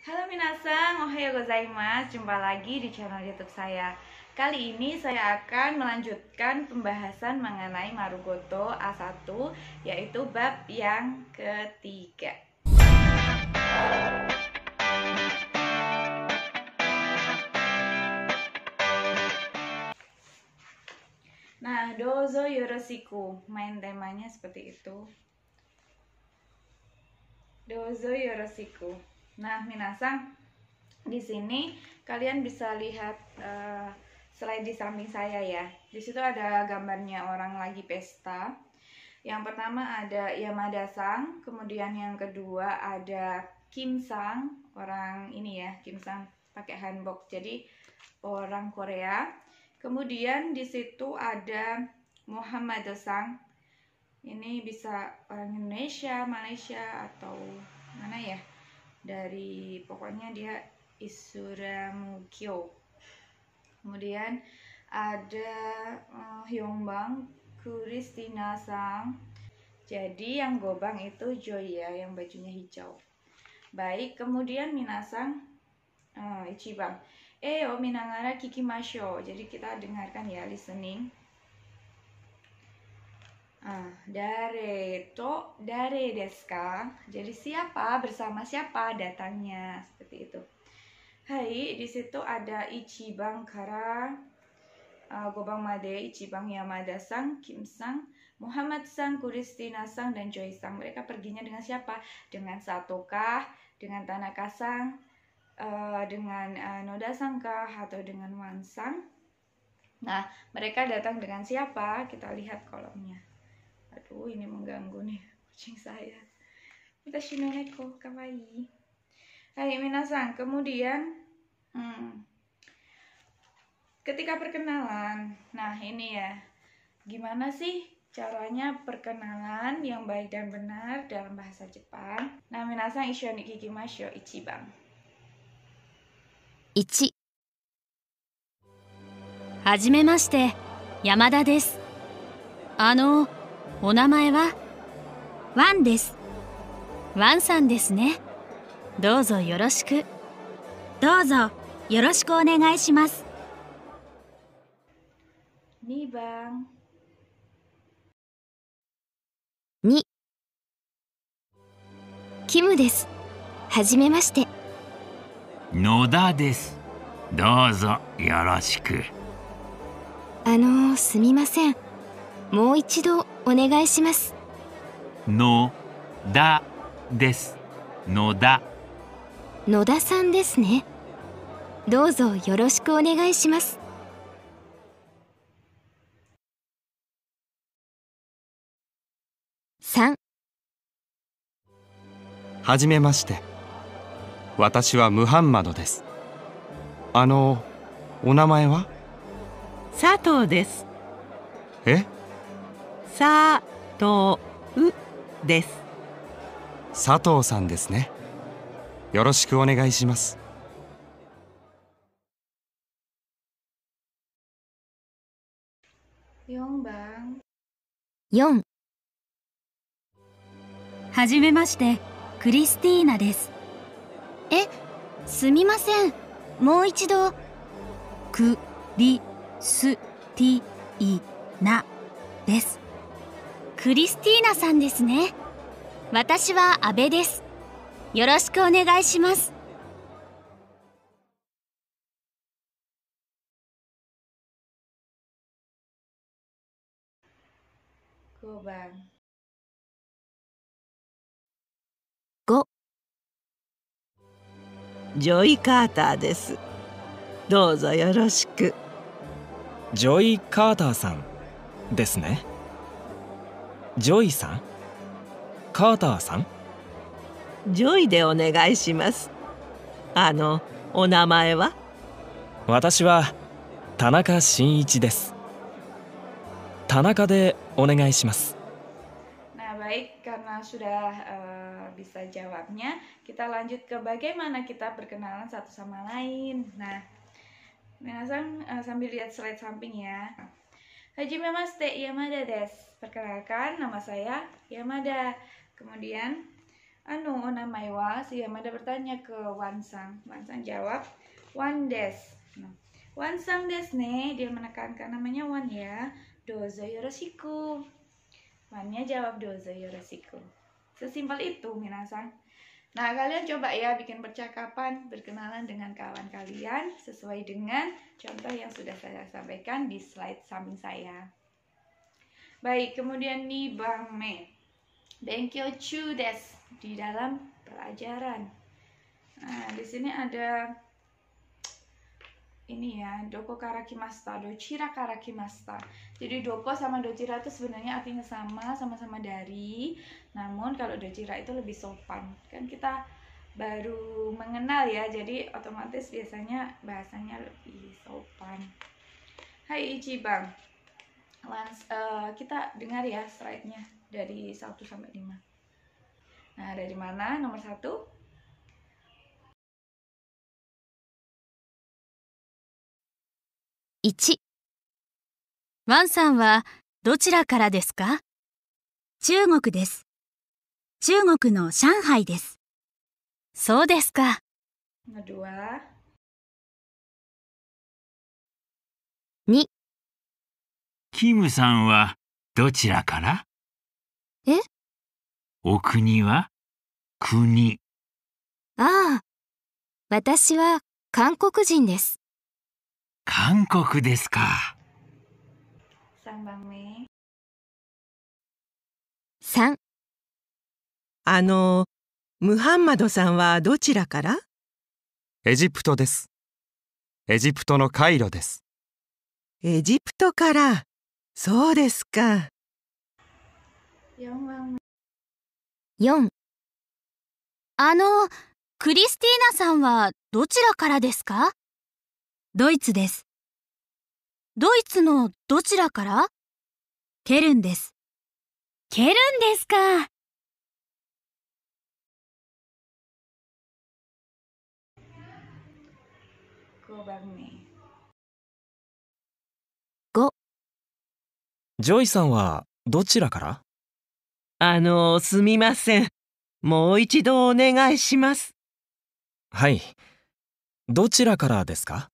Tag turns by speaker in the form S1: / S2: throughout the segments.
S1: Halo Minasang, Ohayo gozaimasu. Jumpa lagi di channel YouTube saya. Kali ini saya akan melanjutkan pembahasan mengenai Marugoto A1 yaitu bab yang ketiga. Nah, dozo yoroshiku. Main temanya seperti itu. Dozo yoroshiku. Nah, minasang di sini kalian bisa lihat uh, slide di samping saya ya. Di situ ada gambarnya orang lagi pesta. Yang pertama ada Yamada Sang, kemudian yang kedua ada Kim Sang, orang ini ya, Kim Sang pakai hanbok. Jadi orang Korea. Kemudian di situ ada Muhammad Sang. Ini bisa orang Indonesia, Malaysia atau mana ya? dari pokoknya dia Isura Mukyo kemudian ada uh, eh, Hyungbang Kristina Sang jadi yang gobang itu Joya yang bajunya hijau baik kemudian Minasang uh, eh, Ichibang Eo eh, oh, minangara kikimasho jadi kita dengarkan ya listening Ah, dare to dare deska. Jadi siapa bersama siapa datangnya seperti itu. Hai, di situ ada Ichibang Kara, uh, Gobang Made, Ichibang Yamada Sang, Kim Sang, Muhammad Sang, Kristina Sang, dan Joy Sang. Mereka perginya dengan siapa? Dengan Satokah, dengan Tanaka Sang, uh, dengan uh, Noda Sangkah, atau dengan Wan Sang. Nah, mereka datang dengan siapa? Kita lihat kolomnya aduh ini mengganggu nih kucing saya kita Mitashinoneko kawaii Hai minasan kemudian hmm, ketika perkenalan nah ini ya gimana sih caranya perkenalan yang baik dan benar dalam bahasa Jepang nah minasan isho ni kikimashio ichiban
S2: 1はじめまして山田ですあのお名前はワンです。ワンさんですね。どうぞよろしく。どうぞよろしくお願いします。
S1: 2番
S2: 2キムです。はじめまして。野田です。どうぞよろしく。あのすみません。もう一度お願いしますのだですのだ野田さんですねどうぞよろしくお願いします三。はじめまして私はムハンマドですあのお名前は佐藤ですえさとうです佐藤さんですねよろしくお願いします四番四。はじめましてクリスティーナですえすみませんもう一度クリスティーナですクリスティーナさんですね私は阿部ですよろしくお願いします5ジョイ・カーターですどうぞよろしくジョイ・カーターさんですねジョイさんカーターさんジョイでお願いしますあのお名前は私は田中真一です田中でお願いします
S1: baik karena sudah uh, bisa jawabnya kita lanjut ke bagaimana kita berkenalan satu sama lain nah minasan uh, sambil lihat slide samping ya Hajimemashite Yamada des. Perkenalkan, nama saya Yamada. Kemudian, anu nama wa, si Yamada bertanya ke Wansang. Wansang jawab, Wan des. Nah, Wansang des ne, dia menekankan namanya Wan ya. Dozo yoroshiku. Wannya jawab dozo yoroshiku. Sesimpel itu, minasang. Nah, kalian coba ya bikin percakapan berkenalan dengan kawan kalian sesuai dengan contoh yang sudah saya sampaikan di slide samping saya. Baik, kemudian nih Bang Mei. you Chu des di dalam pelajaran. Nah, di sini ada ini ya doko karakimasta dochira karakimasta jadi doko sama dochira itu sebenarnya artinya sama sama-sama dari namun kalau dochira itu lebih sopan kan kita baru mengenal ya jadi otomatis biasanya bahasanya lebih sopan Hai Ichibang Lans, uh, kita dengar ya slide-nya dari 1 sampai 5 nah dari mana nomor satu
S2: 1ワンさんはどちらからですか中国です。中国の上海です。そうですか。2キムさんはどちらからえお国は国。ああ、私は韓国人です。
S1: 韓国ですか。3番目
S2: 3あのムハンマドさんはどちらからエジプトですエジプトのカイロですエジプトからそうですか4あのクリスティーナさんはどちらからですかドイツです。ドイツのどちらからケルンです。ケルンですか。5ジョイさんはどちらからあのすみませんもう一度お願いしますはいどちらからですか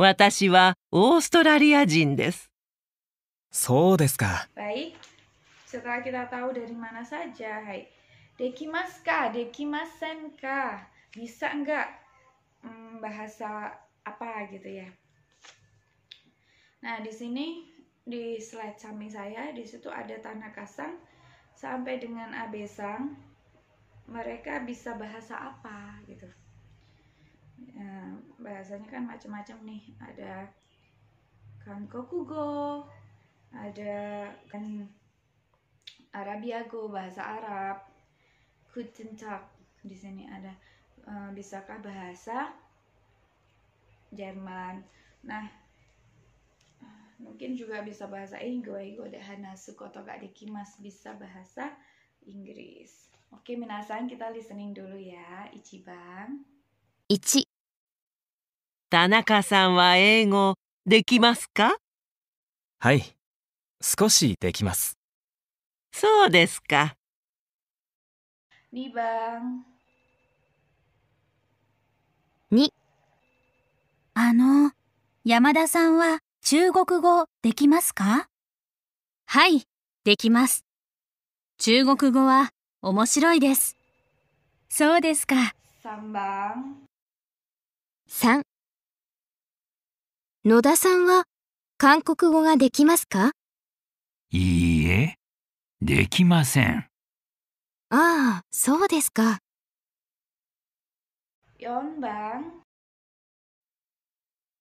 S2: 私はオーストラリア人です。そうですか。
S1: Baik. Setelah kita tahu dari mana saja, hai. Dekimasu ka? Dekimasen ka? Bisa enggak? Hmm, bahasa apa gitu ya. Nah, di sini di slide samping saya, di situ ada tanah kasang sampai dengan abesang. Mereka bisa bahasa apa gitu. Ya, bahasanya kan macam-macam nih ada kankokugo ada kan arabiago bahasa arab kutentak di sini ada e, bisakah bahasa Jerman nah mungkin juga bisa bahasa Inggris Igo ada Hanasu koto gak dikimas bisa bahasa Inggris oke minasan kita listening dulu ya Ichiban
S2: ichi 田中さんは英語できますかはい少しできますそうですか
S1: 2番
S2: 2あの山田さんは中国語できますかはいできます中国語は面白いですそうですか
S1: 3番
S2: 3野田さんは韓国語ができますかいいえ、できません。ああ、そうですか。
S1: 4番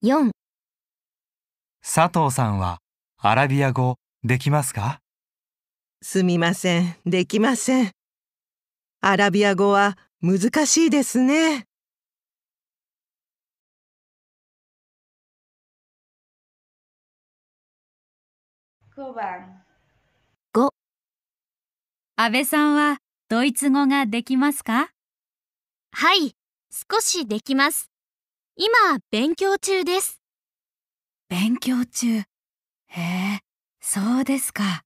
S2: 4佐藤さんはアラビア語できますかすみません、できません。アラビア語は難しいですね。5番5安倍さんはドイツ語ができますかはい少しできます今勉強中です勉強中へえそうですか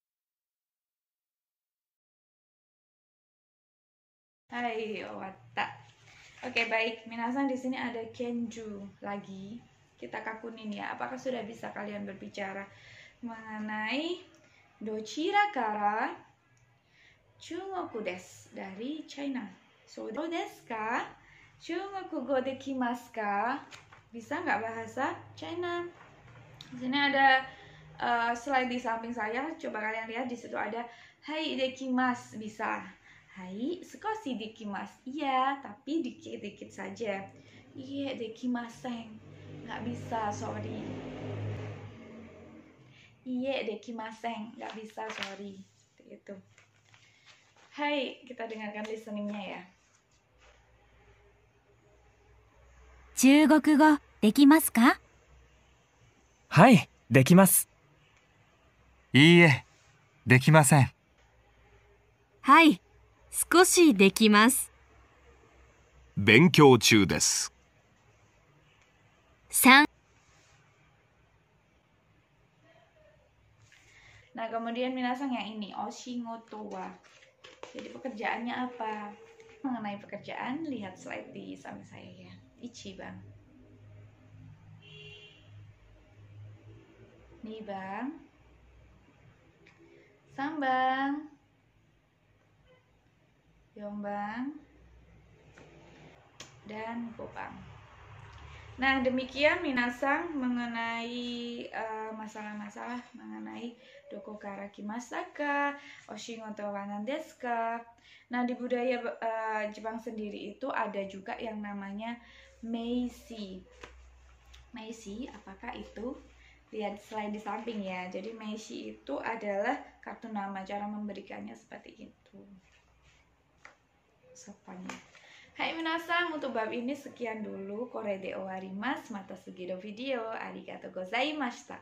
S1: はい、終わった。Oke, okay, baik. Minasan di sini ada kenju lagi. Kita kakunin ya. Apakah sudah bisa kalian berbicara? mengenai Dochirakara Chungoku des dari China. So, desu ka? Chungoku go dekimasu ka? Bisa nggak bahasa China? Di sini ada uh, slide di samping saya. Coba kalian lihat di situ ada Hai dekimas bisa. Hai, sekosi dekimas. Iya, tapi dikit-dikit saja. Iya, dekimaseng. Nggak bisa, sorry. iye dekimaseng nggak bisa sorry seperti itu Hai, kita dengarkan listeningnya ya.
S2: 中国語できますかはい、できます。いいえ、できません。はい、少しできます。勉強中です。
S1: 3 Nah, kemudian minasang yang ini, oshingotowa. Jadi pekerjaannya apa? Mengenai pekerjaan, lihat slide di samping saya ya. Ichi, Bang. Nih, Bang. Sambang. Yombang. Dan kupang Nah, demikian minasang mengenai eh, masalah-masalah uh, mengenai karaki masaka, oshingoto wanan Nah, di budaya uh, Jepang sendiri itu ada juga yang namanya meisi. Meisi, apakah itu? Lihat selain di samping ya. Jadi meisi itu adalah kartu nama, cara memberikannya seperti itu. Sopannya. Hai minasang, untuk bab ini sekian dulu. Kore de owarimasu, mata sugido video. Arigatou gozaimashita.